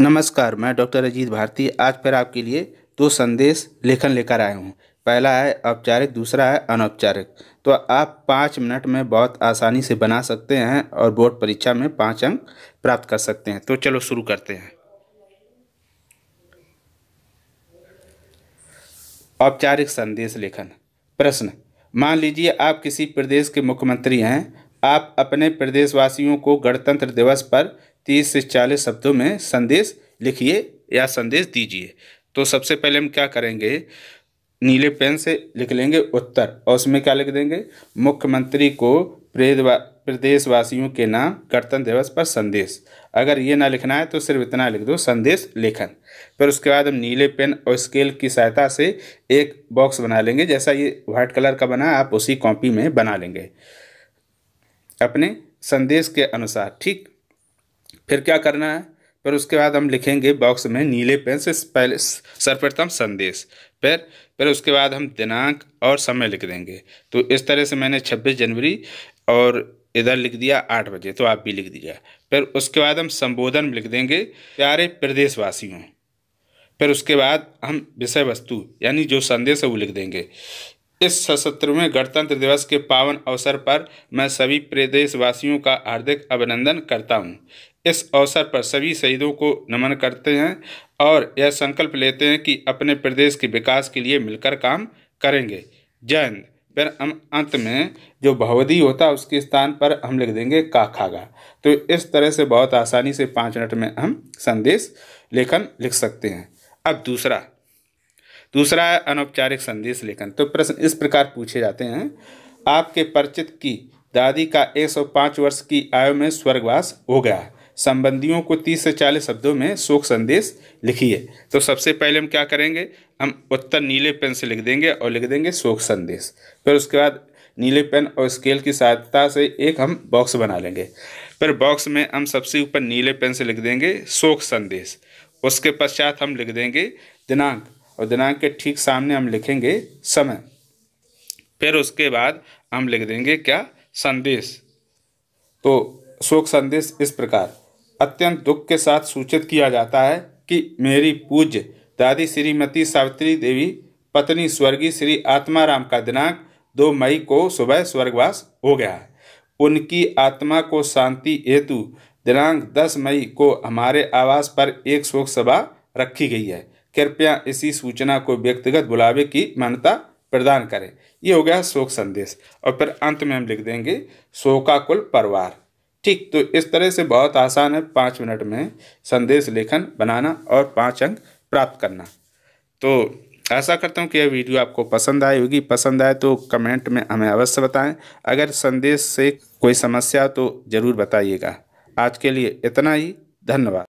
नमस्कार मैं डॉक्टर अजीत भारती आज फिर आपके लिए दो संदेश लेखन लेकर आया हूँ पहला है औपचारिक दूसरा है अनौपचारिक तो आप पाँच मिनट में बहुत आसानी से बना सकते हैं और बोर्ड परीक्षा में पाँच अंक प्राप्त कर सकते हैं तो चलो शुरू करते हैं औपचारिक संदेश लेखन प्रश्न मान लीजिए आप किसी प्रदेश के मुख्यमंत्री हैं आप अपने प्रदेशवासियों को गणतंत्र दिवस पर तीस से चालीस शब्दों में संदेश लिखिए या संदेश दीजिए तो सबसे पहले हम क्या करेंगे नीले पेन से लिख लेंगे उत्तर और उसमें क्या लिख देंगे मुख्यमंत्री को प्रदेशवासियों के नाम गणतंत्र दिवस पर संदेश अगर ये ना लिखना है तो सिर्फ इतना लिख दो संदेश लेखन फिर उसके बाद हम नीले पेन और स्केल की सहायता से एक बॉक्स बना लेंगे जैसा ये वाइट कलर का बना आप उसी कॉपी में बना लेंगे अपने संदेश के अनुसार ठीक फिर क्या करना है फिर उसके बाद हम लिखेंगे बॉक्स में नीले पेन से पहले सर्वप्रथम संदेश फिर फिर उसके बाद हम दिनांक और समय लिख देंगे तो इस तरह से मैंने छब्बीस जनवरी और इधर लिख दिया आठ बजे तो आप भी लिख दिया फिर उसके बाद हम संबोधन लिख देंगे प्यारे प्रदेशवासियों फिर उसके बाद हम विषय वस्तु यानी जो संदेश है वो लिख देंगे इस सशस्त्रवें गणतंत्र दिवस के पावन अवसर पर मैं सभी प्रदेशवासियों का हार्दिक अभिनंदन करता हूँ इस अवसर पर सभी शहीदों को नमन करते हैं और यह संकल्प लेते हैं कि अपने प्रदेश के विकास के लिए मिलकर काम करेंगे जय हिंद फिर हम अंत में जो भवदी होता है उसके स्थान पर हम लिख देंगे काखागा तो इस तरह से बहुत आसानी से पाँच मिनट में हम संदेश लेखन लिख सकते हैं अब दूसरा दूसरा है अनौपचारिक संदेश लेखन तो प्रश्न इस प्रकार पूछे जाते हैं आपके परिचित की दादी का 105 वर्ष की आयु में स्वर्गवास हो गया संबंधियों को तीस से चालीस शब्दों में शोक संदेश लिखिए तो सबसे पहले हम क्या करेंगे हम उत्तर नीले पेन से लिख देंगे और लिख देंगे शोक संदेश फिर उसके बाद नीले पेन और स्केल की सहायता से एक हम बॉक्स बना लेंगे फिर बॉक्स में हम सबसे ऊपर नीले पेन से लिख देंगे शोक संदेश उसके पश्चात हम लिख देंगे दिनांक और दिनांक के ठीक सामने हम लिखेंगे समय फिर उसके बाद हम लिख देंगे क्या संदेश तो शोक संदेश इस प्रकार अत्यंत दुख के साथ सूचित किया जाता है कि मेरी पूज्य दादी श्रीमती सावित्री देवी पत्नी स्वर्गीय श्री आत्माराम का दिनांक दो मई को सुबह स्वर्गवास हो गया है उनकी आत्मा को शांति हेतु दिनांक 10 मई को हमारे आवास पर एक शोक सभा रखी गई है कृपया इसी सूचना को व्यक्तिगत बुलावे की मान्यता प्रदान करें ये हो गया शोक संदेश और फिर अंत में हम लिख देंगे शोकाकुल परिवार ठीक तो इस तरह से बहुत आसान है पाँच मिनट में संदेश लेखन बनाना और पाँच अंक प्राप्त करना तो ऐसा करता हूँ कि यह वीडियो आपको पसंद आई होगी पसंद आए तो कमेंट में हमें अवश्य बताएं अगर संदेश से कोई समस्या तो ज़रूर बताइएगा आज के लिए इतना ही धन्यवाद